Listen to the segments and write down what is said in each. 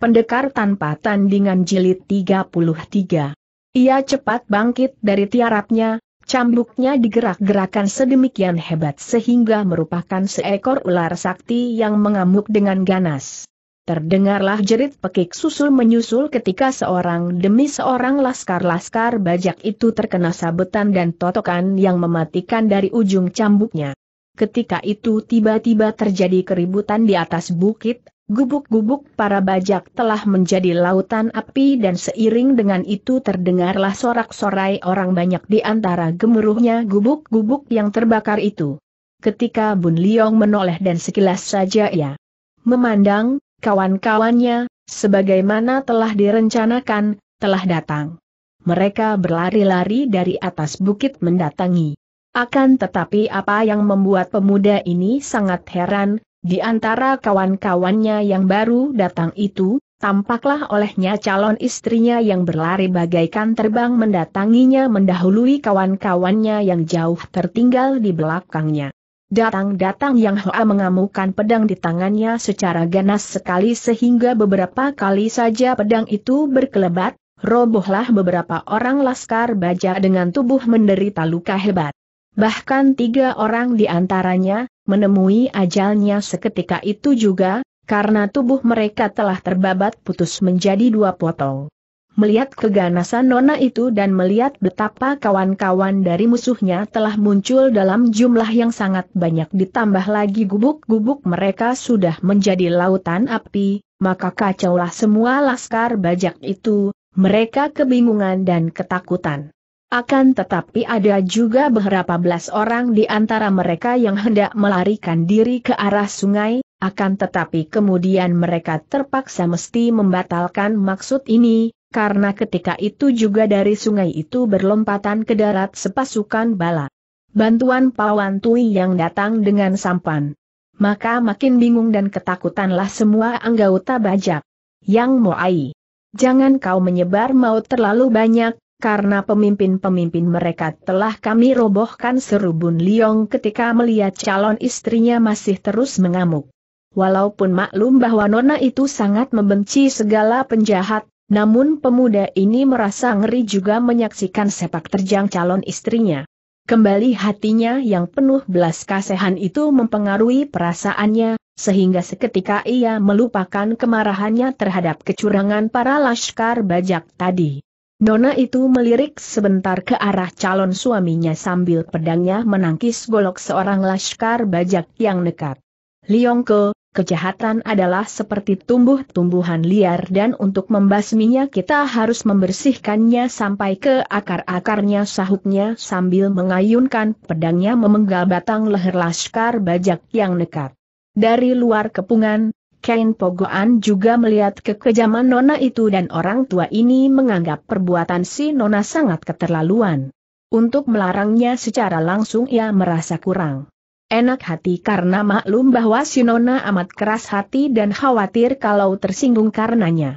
Pendekar tanpa tandingan jilid 33. Ia cepat bangkit dari tiarapnya, cambuknya digerak-gerakan sedemikian hebat sehingga merupakan seekor ular sakti yang mengamuk dengan ganas. Terdengarlah jerit pekik susul menyusul ketika seorang demi seorang laskar-laskar bajak itu terkena sabetan dan totokan yang mematikan dari ujung cambuknya. Ketika itu tiba-tiba terjadi keributan di atas bukit, Gubuk-gubuk para bajak telah menjadi lautan api dan seiring dengan itu terdengarlah sorak-sorai orang banyak di antara gemuruhnya gubuk-gubuk yang terbakar itu. Ketika Bun Liong menoleh dan sekilas saja ia memandang, kawan-kawannya, sebagaimana telah direncanakan, telah datang. Mereka berlari-lari dari atas bukit mendatangi. Akan tetapi apa yang membuat pemuda ini sangat heran, di antara kawan-kawannya yang baru datang itu, tampaklah olehnya calon istrinya yang berlari bagaikan terbang mendatanginya mendahului kawan-kawannya yang jauh tertinggal di belakangnya. Datang-datang Yang Hoa mengamukan pedang di tangannya secara ganas sekali sehingga beberapa kali saja pedang itu berkelebat, robohlah beberapa orang laskar baja dengan tubuh menderita luka hebat. Bahkan tiga orang di antaranya, menemui ajalnya seketika itu juga, karena tubuh mereka telah terbabat putus menjadi dua potong. Melihat keganasan Nona itu dan melihat betapa kawan-kawan dari musuhnya telah muncul dalam jumlah yang sangat banyak ditambah lagi gubuk-gubuk mereka sudah menjadi lautan api, maka kacaulah semua laskar bajak itu, mereka kebingungan dan ketakutan. Akan tetapi ada juga beberapa belas orang di antara mereka yang hendak melarikan diri ke arah sungai, akan tetapi kemudian mereka terpaksa mesti membatalkan maksud ini, karena ketika itu juga dari sungai itu berlompatan ke darat sepasukan bala. Bantuan Pawan Tui yang datang dengan sampan. Maka makin bingung dan ketakutanlah semua anggota bajak. Yang Moai. Jangan kau menyebar maut terlalu banyak, karena pemimpin-pemimpin mereka telah kami robohkan seru Bun Liong ketika melihat calon istrinya masih terus mengamuk. Walaupun maklum bahwa Nona itu sangat membenci segala penjahat, namun pemuda ini merasa ngeri juga menyaksikan sepak terjang calon istrinya. Kembali hatinya yang penuh belas kasihan itu mempengaruhi perasaannya, sehingga seketika ia melupakan kemarahannya terhadap kecurangan para laskar bajak tadi. Nona itu melirik sebentar ke arah calon suaminya sambil pedangnya menangkis golok seorang laskar bajak yang nekat. Liongko, kejahatan adalah seperti tumbuh-tumbuhan liar dan untuk membasminya kita harus membersihkannya sampai ke akar-akarnya sahutnya sambil mengayunkan pedangnya memenggal batang leher laskar bajak yang nekat. Dari luar kepungan, Kain Pogoan juga melihat kekejaman Nona itu dan orang tua ini menganggap perbuatan si Nona sangat keterlaluan. Untuk melarangnya secara langsung ia merasa kurang enak hati karena maklum bahwa si Nona amat keras hati dan khawatir kalau tersinggung karenanya.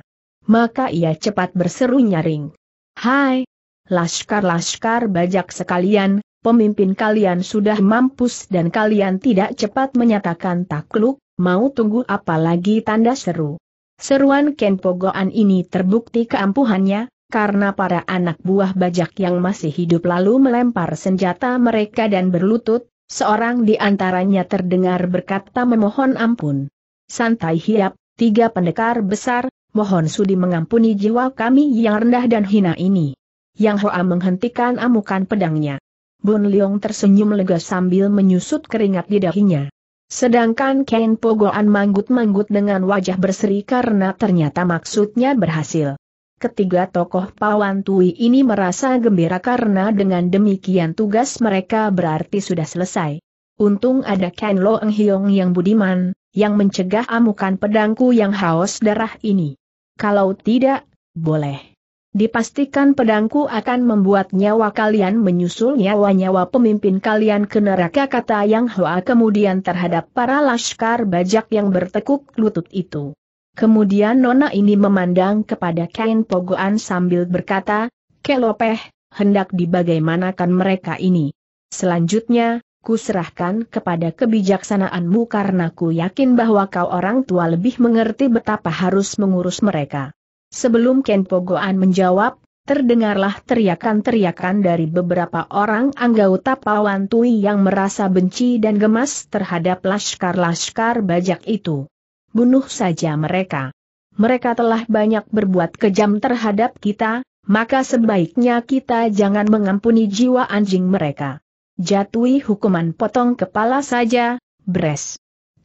Maka ia cepat berseru nyaring. Hai, laskar-laskar bajak sekalian, pemimpin kalian sudah mampus dan kalian tidak cepat menyatakan takluk, Mau tunggu apa lagi tanda seru? Seruan Ken Pogoan ini terbukti keampuhannya, karena para anak buah bajak yang masih hidup lalu melempar senjata mereka dan berlutut, seorang di antaranya terdengar berkata memohon ampun. Santai hiap, tiga pendekar besar, mohon sudi mengampuni jiwa kami yang rendah dan hina ini. Yang Hoa menghentikan amukan pedangnya. Bun Leong tersenyum lega sambil menyusut keringat di dahinya. Sedangkan Ken Pogoan manggut-manggut dengan wajah berseri karena ternyata maksudnya berhasil. Ketiga tokoh Pawan Tui ini merasa gembira karena dengan demikian tugas mereka berarti sudah selesai. Untung ada Ken Loeng Hiong yang budiman, yang mencegah amukan pedangku yang haus darah ini. Kalau tidak, boleh. Dipastikan pedangku akan membuat nyawa kalian menyusul nyawa-nyawa pemimpin kalian ke neraka kata Yang Hoa kemudian terhadap para laskar bajak yang bertekuk lutut itu. Kemudian Nona ini memandang kepada kain pogoan sambil berkata, Kelopeh, hendak dibagaimanakan mereka ini. Selanjutnya, kuserahkan kepada kebijaksanaanmu karena ku yakin bahwa kau orang tua lebih mengerti betapa harus mengurus mereka. Sebelum Ken Pogoan menjawab, terdengarlah teriakan-teriakan dari beberapa orang anggota Tui yang merasa benci dan gemas terhadap laskar-laskar bajak itu. Bunuh saja mereka. Mereka telah banyak berbuat kejam terhadap kita, maka sebaiknya kita jangan mengampuni jiwa anjing mereka. Jatuhi hukuman potong kepala saja, Bres.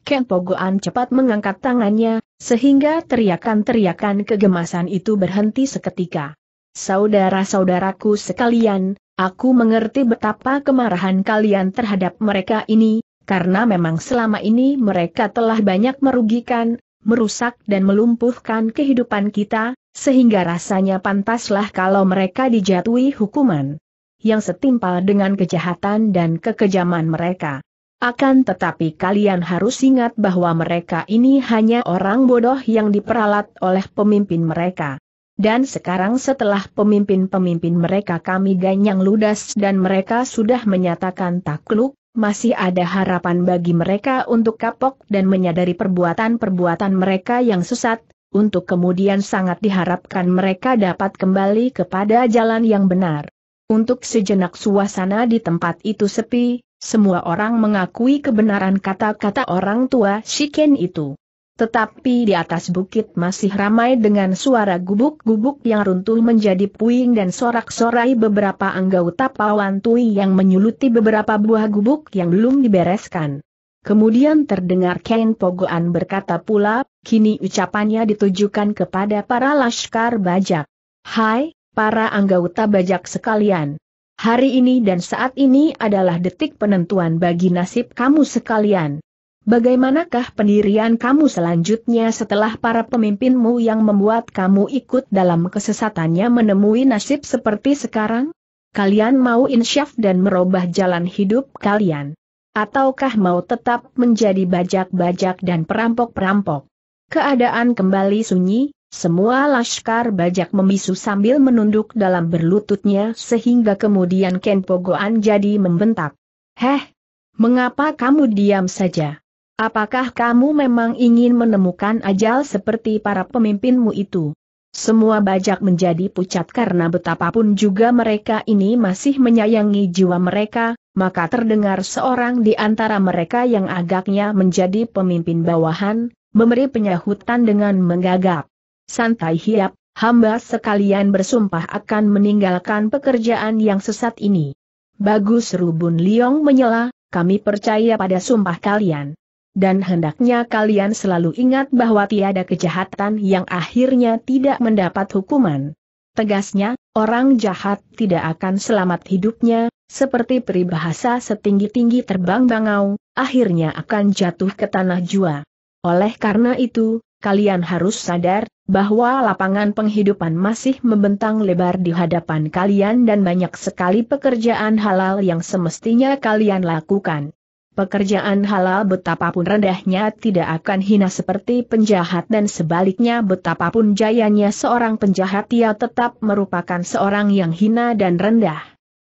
Ken Pogoan cepat mengangkat tangannya, sehingga teriakan-teriakan kegemasan itu berhenti seketika. Saudara-saudaraku sekalian, aku mengerti betapa kemarahan kalian terhadap mereka ini, karena memang selama ini mereka telah banyak merugikan, merusak dan melumpuhkan kehidupan kita, sehingga rasanya pantaslah kalau mereka dijatuhi hukuman yang setimpal dengan kejahatan dan kekejaman mereka. Akan tetapi kalian harus ingat bahwa mereka ini hanya orang bodoh yang diperalat oleh pemimpin mereka. Dan sekarang setelah pemimpin-pemimpin mereka kami ganyang ludas dan mereka sudah menyatakan takluk, masih ada harapan bagi mereka untuk kapok dan menyadari perbuatan-perbuatan mereka yang sesat, untuk kemudian sangat diharapkan mereka dapat kembali kepada jalan yang benar. Untuk sejenak suasana di tempat itu sepi, semua orang mengakui kebenaran kata-kata orang tua Shiken itu. Tetapi di atas bukit masih ramai dengan suara gubuk-gubuk yang runtuh menjadi puing dan sorak-sorai beberapa anggota pawan tui yang menyuluti beberapa buah gubuk yang belum dibereskan. Kemudian terdengar Ken Pogoan berkata pula, kini ucapannya ditujukan kepada para laskar bajak. Hai, para anggota bajak sekalian. Hari ini dan saat ini adalah detik penentuan bagi nasib kamu sekalian. Bagaimanakah pendirian kamu selanjutnya setelah para pemimpinmu yang membuat kamu ikut dalam kesesatannya menemui nasib seperti sekarang? Kalian mau insyaf dan merubah jalan hidup kalian? Ataukah mau tetap menjadi bajak-bajak dan perampok-perampok? Keadaan kembali sunyi, semua laskar bajak membisu sambil menunduk dalam berlututnya sehingga kemudian Ken Pogoan jadi membentak. Heh, mengapa kamu diam saja? Apakah kamu memang ingin menemukan ajal seperti para pemimpinmu itu? Semua bajak menjadi pucat karena betapapun juga mereka ini masih menyayangi jiwa mereka, maka terdengar seorang di antara mereka yang agaknya menjadi pemimpin bawahan, memberi penyahutan dengan menggagap. Santai hiap, hamba sekalian bersumpah akan meninggalkan pekerjaan yang sesat ini. Bagus Rubun Liong menyela, kami percaya pada sumpah kalian. Dan hendaknya kalian selalu ingat bahwa tiada kejahatan yang akhirnya tidak mendapat hukuman. Tegasnya, orang jahat tidak akan selamat hidupnya, seperti peribahasa setinggi-tinggi terbang bangau, akhirnya akan jatuh ke tanah jua. Oleh karena itu, kalian harus sadar, bahwa lapangan penghidupan masih membentang lebar di hadapan kalian dan banyak sekali pekerjaan halal yang semestinya kalian lakukan. Pekerjaan halal betapapun rendahnya tidak akan hina seperti penjahat dan sebaliknya betapapun jayanya seorang penjahat ia tetap merupakan seorang yang hina dan rendah.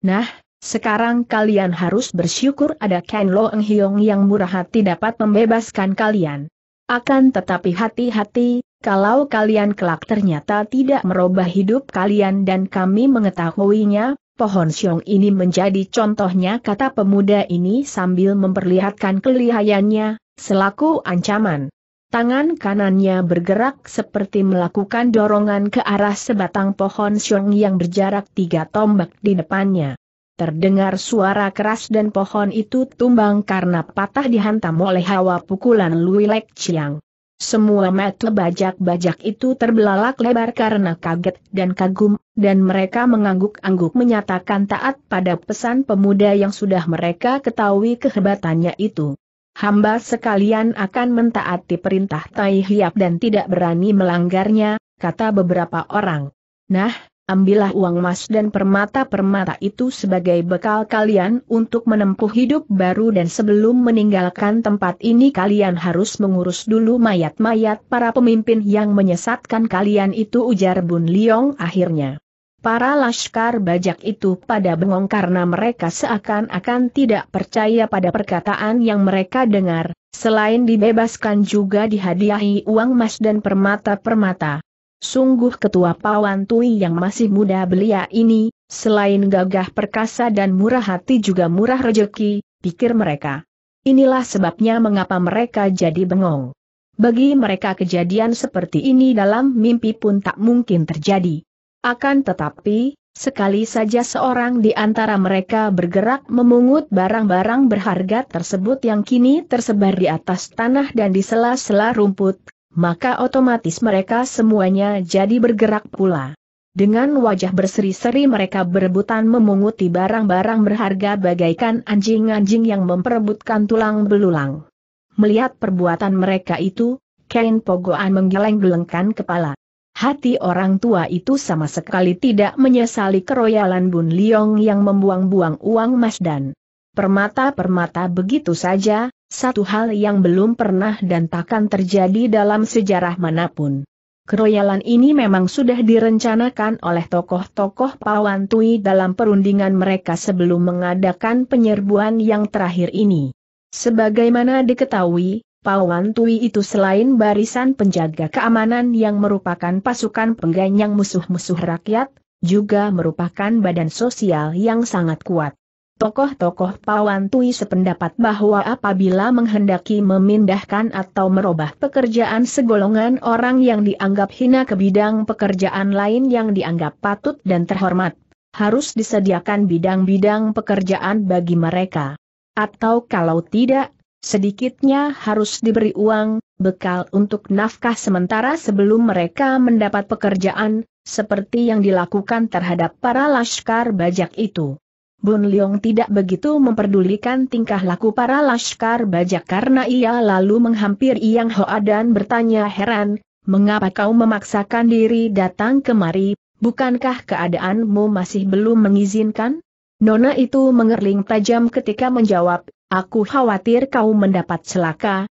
Nah, sekarang kalian harus bersyukur ada Ken Lo Eng Hiong yang murah hati dapat membebaskan kalian. Akan tetapi hati-hati, kalau kalian kelak ternyata tidak merubah hidup kalian dan kami mengetahuinya, pohon siong ini menjadi contohnya kata pemuda ini sambil memperlihatkan kelihayannya, selaku ancaman. Tangan kanannya bergerak seperti melakukan dorongan ke arah sebatang pohon siong yang berjarak tiga tombak di depannya. Terdengar suara keras dan pohon itu tumbang karena patah dihantam oleh hawa pukulan Luilek Chiang. Semua mata bajak-bajak itu terbelalak lebar karena kaget dan kagum, dan mereka mengangguk-angguk menyatakan taat pada pesan pemuda yang sudah mereka ketahui kehebatannya itu. Hamba sekalian akan mentaati perintah Tai Hiap dan tidak berani melanggarnya, kata beberapa orang. Nah, ambillah uang emas dan permata-permata itu sebagai bekal kalian untuk menempuh hidup baru dan sebelum meninggalkan tempat ini kalian harus mengurus dulu mayat-mayat para pemimpin yang menyesatkan kalian itu ujar Bun Liong akhirnya. Para laskar bajak itu pada bengong karena mereka seakan-akan tidak percaya pada perkataan yang mereka dengar, selain dibebaskan juga dihadiahi uang emas dan permata-permata. Sungguh ketua Pawan Tui yang masih muda belia ini, selain gagah perkasa dan murah hati juga murah rejeki, pikir mereka. Inilah sebabnya mengapa mereka jadi bengong. Bagi mereka kejadian seperti ini dalam mimpi pun tak mungkin terjadi. Akan tetapi, Sekali saja seorang di antara mereka bergerak memungut barang-barang berharga tersebut yang kini tersebar di atas tanah dan di sela-sela rumput, maka otomatis mereka semuanya jadi bergerak pula. Dengan wajah berseri-seri mereka berebutan memunguti barang-barang berharga bagaikan anjing-anjing yang memperebutkan tulang belulang. Melihat perbuatan mereka itu, Kain Pogoan menggeleng-gelengkan kepala. Hati orang tua itu sama sekali tidak menyesali keroyalan Bun Liong yang membuang-buang uang Mas dan permata-permata begitu saja, satu hal yang belum pernah dan takkan terjadi dalam sejarah manapun. Keroyalan ini memang sudah direncanakan oleh tokoh-tokoh Pawan Tui dalam perundingan mereka sebelum mengadakan penyerbuan yang terakhir ini. Sebagaimana diketahui, Pawan Tui itu selain barisan penjaga keamanan yang merupakan pasukan pengganyang musuh-musuh rakyat, juga merupakan badan sosial yang sangat kuat. Tokoh-tokoh Pawan Tui sependapat bahwa apabila menghendaki memindahkan atau merubah pekerjaan segolongan orang yang dianggap hina ke bidang pekerjaan lain yang dianggap patut dan terhormat, harus disediakan bidang-bidang pekerjaan bagi mereka. Atau kalau tidak, sedikitnya harus diberi uang, bekal untuk nafkah sementara sebelum mereka mendapat pekerjaan, seperti yang dilakukan terhadap para laskar bajak itu. Bun Leong tidak begitu memperdulikan tingkah laku para laskar bajak karena ia lalu menghampiri Yang Hoa dan bertanya heran, mengapa kau memaksakan diri datang kemari, bukankah keadaanmu masih belum mengizinkan? Nona itu mengerling tajam ketika menjawab, aku khawatir kau mendapat celaka,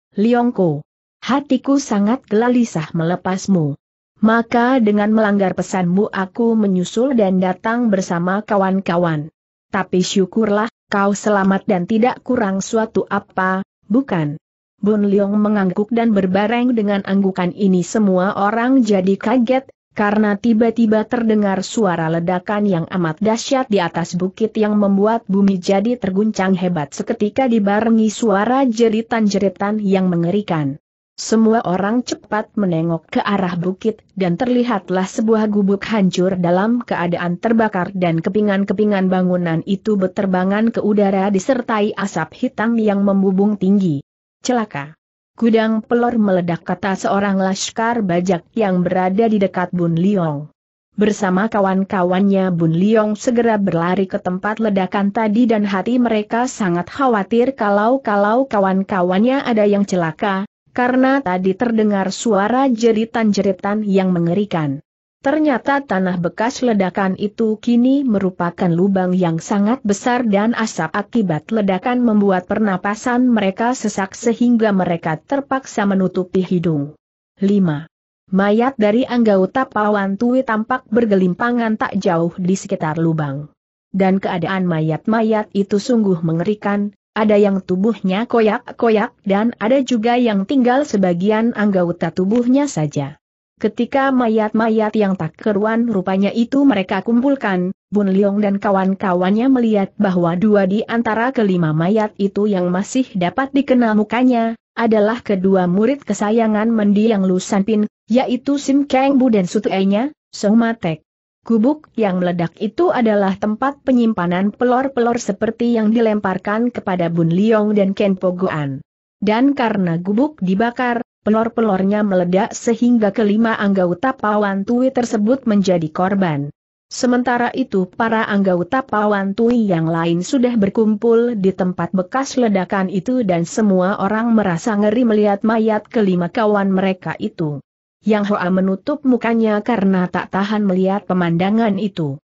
Ko. Hatiku sangat gelisah melepasmu. Maka dengan melanggar pesanmu aku menyusul dan datang bersama kawan-kawan tapi syukurlah, kau selamat dan tidak kurang suatu apa, bukan? Bun Leong mengangguk dan berbareng dengan anggukan ini semua orang jadi kaget, karena tiba-tiba terdengar suara ledakan yang amat dahsyat di atas bukit yang membuat bumi jadi terguncang hebat seketika dibarengi suara jeritan-jeritan yang mengerikan. Semua orang cepat menengok ke arah bukit dan terlihatlah sebuah gubuk hancur dalam keadaan terbakar dan kepingan-kepingan bangunan itu berterbangan ke udara disertai asap hitam yang membubung tinggi. Celaka. Gudang pelor meledak kata seorang laskar bajak yang berada di dekat Bun Liong. Bersama kawan-kawannya Bun Liong segera berlari ke tempat ledakan tadi dan hati mereka sangat khawatir kalau-kalau kawan-kawannya ada yang celaka, karena tadi terdengar suara jeritan-jeritan yang mengerikan. Ternyata tanah bekas ledakan itu kini merupakan lubang yang sangat besar dan asap akibat ledakan membuat pernapasan mereka sesak sehingga mereka terpaksa menutupi hidung. 5. Mayat dari anggota Pawan Tui tampak bergelimpangan tak jauh di sekitar lubang. Dan keadaan mayat-mayat itu sungguh mengerikan, ada yang tubuhnya koyak-koyak dan ada juga yang tinggal sebagian anggota tubuhnya saja. Ketika mayat-mayat yang tak keruan rupanya itu mereka kumpulkan, Bun Leong dan kawan-kawannya melihat bahwa dua di antara kelima mayat itu yang masih dapat dikenal mukanya, adalah kedua murid kesayangan mendiang Lu Sanpin, yaitu Sim Keng Bu dan Sutuenya, Matek. Gubuk yang meledak itu adalah tempat penyimpanan pelor-pelor seperti yang dilemparkan kepada Bun Liong dan Ken Pogoan. Dan karena gubuk dibakar, pelor-pelornya meledak sehingga kelima anggota Pawan Tui tersebut menjadi korban. Sementara itu para anggota Pawan Tui yang lain sudah berkumpul di tempat bekas ledakan itu dan semua orang merasa ngeri melihat mayat kelima kawan mereka itu. Yang Hoa menutup mukanya karena tak tahan melihat pemandangan itu.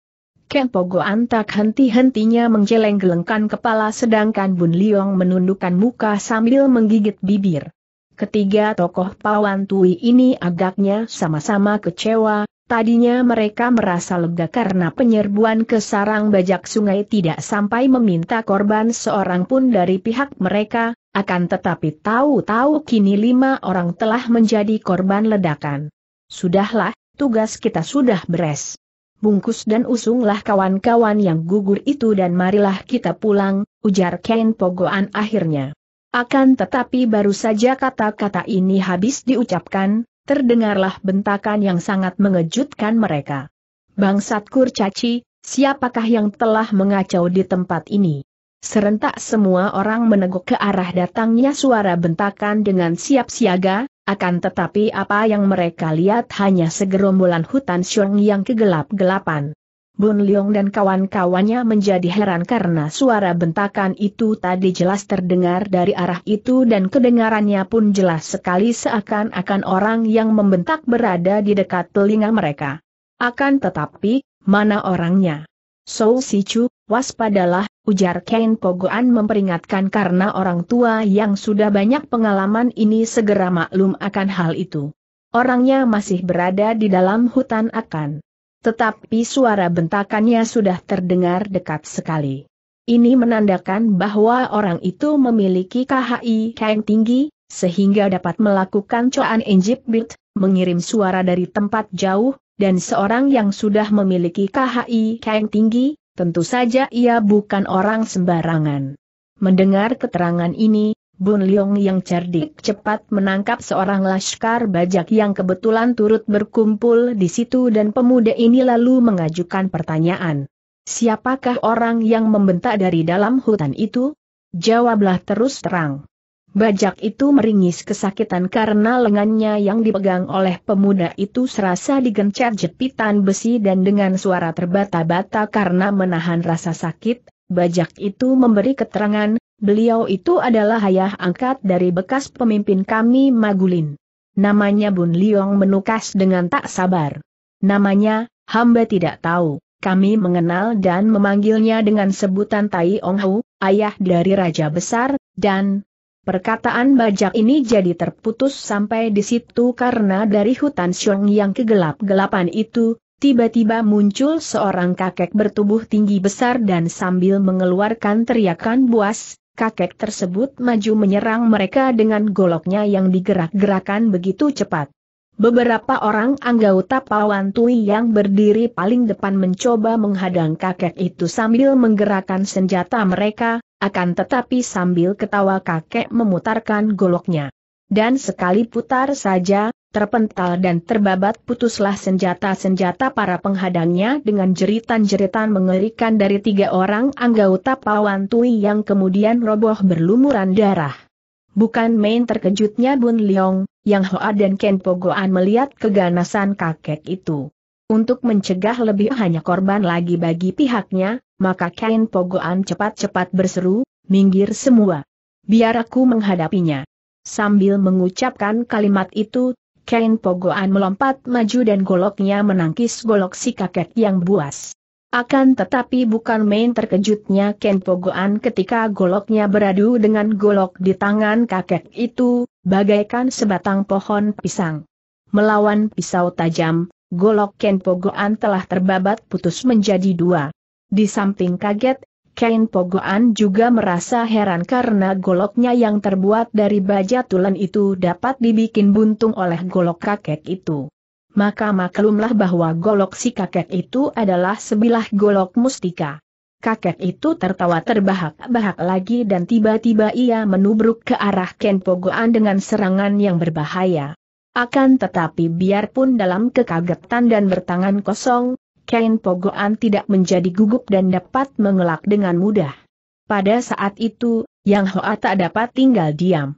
Ken Pogoan tak henti-hentinya menjeleng-gelengkan kepala sedangkan Bun Liong menundukkan muka sambil menggigit bibir. Ketiga tokoh Pawan Tui ini agaknya sama-sama kecewa, tadinya mereka merasa lega karena penyerbuan ke sarang bajak sungai tidak sampai meminta korban seorang pun dari pihak mereka, akan tetapi tahu-tahu kini lima orang telah menjadi korban ledakan. Sudahlah, tugas kita sudah beres. Bungkus dan usunglah kawan-kawan yang gugur itu dan marilah kita pulang, ujar Ken Pogoan akhirnya. Akan tetapi baru saja kata-kata ini habis diucapkan, terdengarlah bentakan yang sangat mengejutkan mereka. Bangsat kurcaci, siapakah yang telah mengacau di tempat ini? Serentak semua orang meneguk ke arah datangnya suara bentakan dengan siap siaga, akan tetapi apa yang mereka lihat hanya segerombolan hutan syong yang kegelap-gelapan. Bun Leong dan kawan-kawannya menjadi heran karena suara bentakan itu tadi jelas terdengar dari arah itu dan kedengarannya pun jelas sekali seakan-akan orang yang membentak berada di dekat telinga mereka. Akan tetapi, mana orangnya? Si Sichu, waspadalah, ujar Ken Pogoan memperingatkan karena orang tua yang sudah banyak pengalaman ini segera maklum akan hal itu. Orangnya masih berada di dalam hutan akan. Tetapi suara bentakannya sudah terdengar dekat sekali. Ini menandakan bahwa orang itu memiliki KHI yang tinggi, sehingga dapat melakukan coan enjip bit, mengirim suara dari tempat jauh, dan seorang yang sudah memiliki KHI yang tinggi, Tentu saja ia bukan orang sembarangan. Mendengar keterangan ini, Bun Leong yang cerdik cepat menangkap seorang laskar bajak yang kebetulan turut berkumpul di situ dan pemuda ini lalu mengajukan pertanyaan. Siapakah orang yang membentak dari dalam hutan itu? Jawablah terus terang. Bajak itu meringis kesakitan karena lengannya yang dipegang oleh pemuda itu serasa digencar jepitan besi dan dengan suara terbata-bata karena menahan rasa sakit, bajak itu memberi keterangan, beliau itu adalah ayah angkat dari bekas pemimpin kami Magulin. Namanya Bun Liong menukas dengan tak sabar. Namanya, hamba tidak tahu kami mengenal dan memanggilnya dengan sebutan Tai Ong Hu, ayah dari Raja Besar, dan, Perkataan bajak ini jadi terputus sampai di situ karena dari hutan Xiong yang kegelap-gelapan itu, tiba-tiba muncul seorang kakek bertubuh tinggi besar dan sambil mengeluarkan teriakan buas, kakek tersebut maju menyerang mereka dengan goloknya yang digerak-gerakan begitu cepat. Beberapa orang anggota Pawan Tui yang berdiri paling depan mencoba menghadang kakek itu sambil menggerakkan senjata mereka, akan tetapi sambil ketawa kakek memutarkan goloknya. Dan sekali putar saja, terpental dan terbabat putuslah senjata-senjata para penghadangnya dengan jeritan-jeritan mengerikan dari tiga orang anggota Pawan Tui yang kemudian roboh berlumuran darah. Bukan main terkejutnya Bun Leong, Yang Hoa dan Ken Pogoan melihat keganasan kakek itu. Untuk mencegah lebih hanya korban lagi bagi pihaknya, maka Kain Pogoan cepat-cepat berseru, minggir semua. Biar aku menghadapinya. Sambil mengucapkan kalimat itu, Kain Pogoan melompat maju dan goloknya menangkis golok si kakek yang buas. Akan tetapi bukan main terkejutnya kain Pogoan ketika goloknya beradu dengan golok di tangan kakek itu, bagaikan sebatang pohon pisang. Melawan pisau tajam, golok kain Pogoan telah terbabat putus menjadi dua. Di samping kaget, Kain Pogoan juga merasa heran karena goloknya yang terbuat dari baja tulen itu dapat dibikin buntung oleh golok kakek itu. Maka maklumlah bahwa golok si kakek itu adalah sebilah golok mustika. Kakek itu tertawa terbahak-bahak lagi dan tiba-tiba ia menubruk ke arah Ken Pogoan dengan serangan yang berbahaya. Akan tetapi biarpun dalam kekagetan dan bertangan kosong, Kain Pogoan tidak menjadi gugup dan dapat mengelak dengan mudah. Pada saat itu, Yang Hoa tak dapat tinggal diam.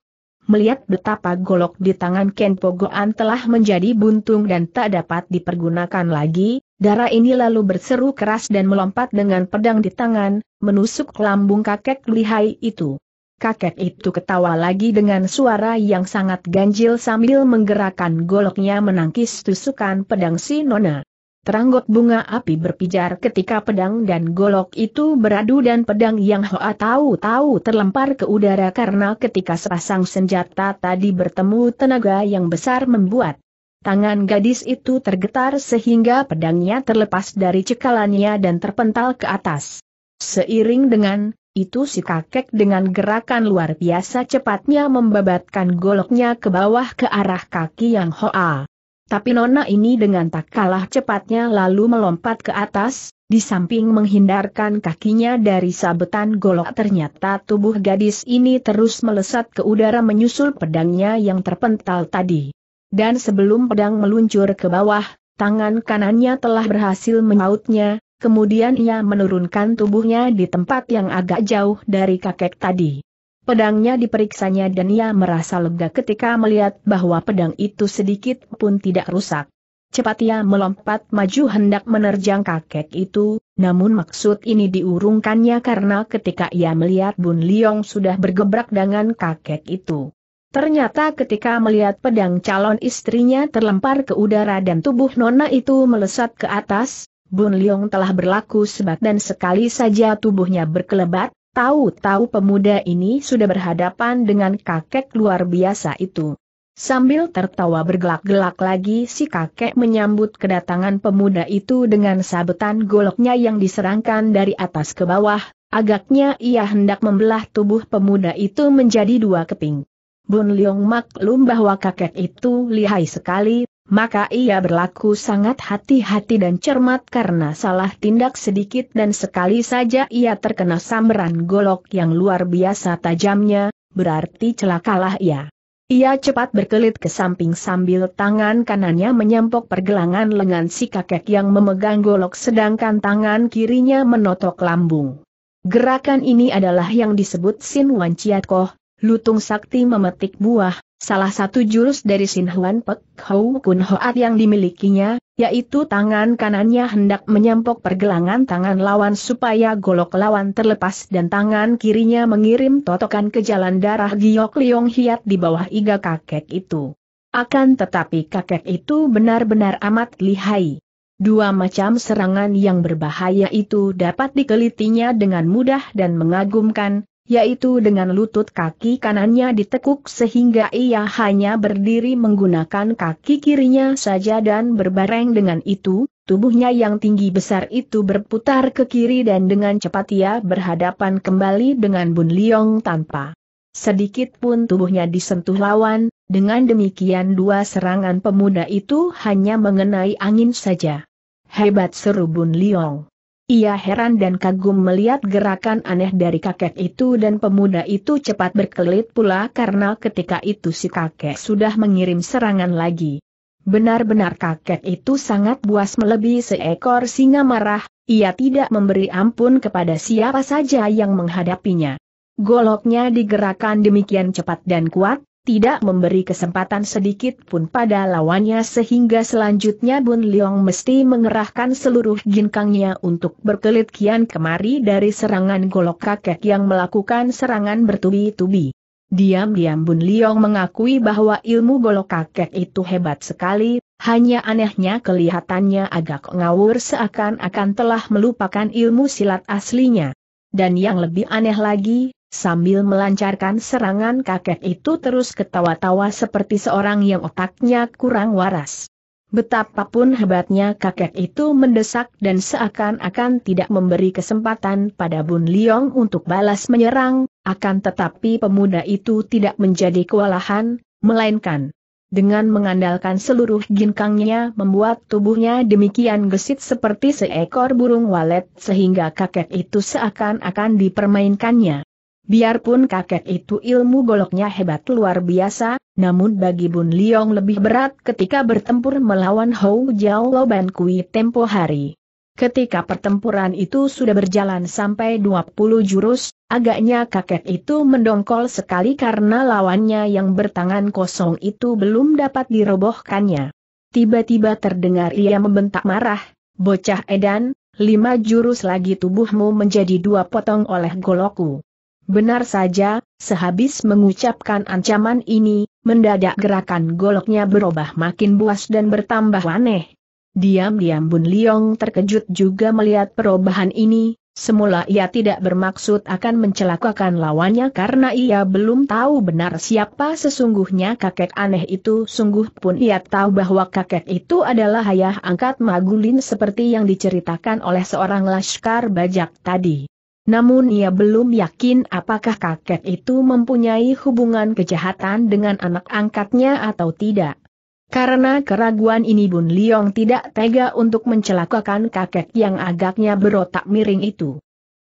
Melihat betapa golok di tangan Ken Pogoan telah menjadi buntung dan tak dapat dipergunakan lagi, darah ini lalu berseru keras dan melompat dengan pedang di tangan, menusuk lambung kakek lihai itu. Kakek itu ketawa lagi dengan suara yang sangat ganjil sambil menggerakkan goloknya menangkis tusukan pedang si Nona. Teranggot bunga api berpijar ketika pedang dan golok itu beradu dan pedang yang Hoa tahu-tahu terlempar ke udara karena ketika sepasang senjata tadi bertemu tenaga yang besar membuat tangan gadis itu tergetar sehingga pedangnya terlepas dari cekalannya dan terpental ke atas. Seiring dengan itu si kakek dengan gerakan luar biasa cepatnya membabatkan goloknya ke bawah ke arah kaki yang Hoa. Tapi Nona ini dengan tak kalah cepatnya lalu melompat ke atas, di samping menghindarkan kakinya dari sabetan golok ternyata tubuh gadis ini terus melesat ke udara menyusul pedangnya yang terpental tadi. Dan sebelum pedang meluncur ke bawah, tangan kanannya telah berhasil mengautnya, kemudian ia menurunkan tubuhnya di tempat yang agak jauh dari kakek tadi. Pedangnya diperiksanya dan ia merasa lega ketika melihat bahwa pedang itu sedikit pun tidak rusak. Cepat ia melompat maju hendak menerjang kakek itu, namun maksud ini diurungkannya karena ketika ia melihat Bun Liong sudah bergebrak dengan kakek itu. Ternyata ketika melihat pedang calon istrinya terlempar ke udara dan tubuh nona itu melesat ke atas, Bun Liong telah berlaku sebat dan sekali saja tubuhnya berkelebat, Tahu-tahu pemuda ini sudah berhadapan dengan kakek luar biasa itu. Sambil tertawa bergelak-gelak lagi si kakek menyambut kedatangan pemuda itu dengan sabetan goloknya yang diserangkan dari atas ke bawah, agaknya ia hendak membelah tubuh pemuda itu menjadi dua keping. Bun Leong maklum bahwa kakek itu lihai sekali, maka ia berlaku sangat hati-hati dan cermat karena salah tindak sedikit dan sekali saja ia terkena samberan golok yang luar biasa tajamnya, berarti celakalah ia. Ia cepat berkelit ke samping sambil tangan kanannya menyempok pergelangan lengan si kakek yang memegang golok sedangkan tangan kirinya menotok lambung. Gerakan ini adalah yang disebut Sin Wan Chiat Koh, lutung sakti memetik buah, Salah satu jurus dari Sin Huan Pek Hou Kun Hoat yang dimilikinya, yaitu tangan kanannya hendak menyampok pergelangan tangan lawan supaya golok lawan terlepas dan tangan kirinya mengirim totokan ke jalan darah Giok Liong Hiat di bawah iga kakek itu. Akan tetapi kakek itu benar-benar amat lihai. Dua macam serangan yang berbahaya itu dapat dikelitinya dengan mudah dan mengagumkan, yaitu dengan lutut kaki kanannya ditekuk sehingga ia hanya berdiri menggunakan kaki kirinya saja dan berbareng dengan itu, tubuhnya yang tinggi besar itu berputar ke kiri dan dengan cepat ia berhadapan kembali dengan Bun Liong tanpa sedikit pun tubuhnya disentuh lawan, dengan demikian dua serangan pemuda itu hanya mengenai angin saja. Hebat seru Bun Liong. Ia heran dan kagum melihat gerakan aneh dari kakek itu dan pemuda itu cepat berkelit pula karena ketika itu si kakek sudah mengirim serangan lagi. Benar-benar kakek itu sangat buas melebihi seekor singa marah, ia tidak memberi ampun kepada siapa saja yang menghadapinya. Goloknya digerakkan demikian cepat dan kuat, tidak memberi kesempatan sedikit pun pada lawannya sehingga selanjutnya Bun Leong mesti mengerahkan seluruh ginkangnya untuk berkelit kian kemari dari serangan golok kakek yang melakukan serangan bertubi-tubi. Diam-diam Bun Leong mengakui bahwa ilmu golok kakek itu hebat sekali, hanya anehnya kelihatannya agak ngawur seakan-akan telah melupakan ilmu silat aslinya. Dan yang lebih aneh lagi, Sambil melancarkan serangan kakek itu terus ketawa-tawa seperti seorang yang otaknya kurang waras. Betapapun hebatnya kakek itu mendesak dan seakan-akan tidak memberi kesempatan pada Bun Liong untuk balas menyerang, akan tetapi pemuda itu tidak menjadi kewalahan, melainkan dengan mengandalkan seluruh ginkangnya membuat tubuhnya demikian gesit seperti seekor burung walet sehingga kakek itu seakan-akan dipermainkannya. Biarpun kakek itu ilmu goloknya hebat luar biasa, namun bagi Bun Liong lebih berat ketika bertempur melawan Hou Jiao Loban Kui tempo hari. Ketika pertempuran itu sudah berjalan sampai 20 jurus, agaknya kakek itu mendongkol sekali karena lawannya yang bertangan kosong itu belum dapat dirobohkannya. Tiba-tiba terdengar ia membentak marah, bocah edan, lima jurus lagi tubuhmu menjadi dua potong oleh goloku." Benar saja, sehabis mengucapkan ancaman ini, mendadak gerakan goloknya berubah makin buas dan bertambah aneh. Diam-diam Bun Liong terkejut juga melihat perubahan ini, semula ia tidak bermaksud akan mencelakakan lawannya karena ia belum tahu benar siapa sesungguhnya kakek aneh itu sungguh pun ia tahu bahwa kakek itu adalah ayah angkat Magulin seperti yang diceritakan oleh seorang laskar bajak tadi. Namun ia belum yakin apakah kakek itu mempunyai hubungan kejahatan dengan anak angkatnya atau tidak. Karena keraguan ini Bun Liong tidak tega untuk mencelakakan kakek yang agaknya berotak miring itu.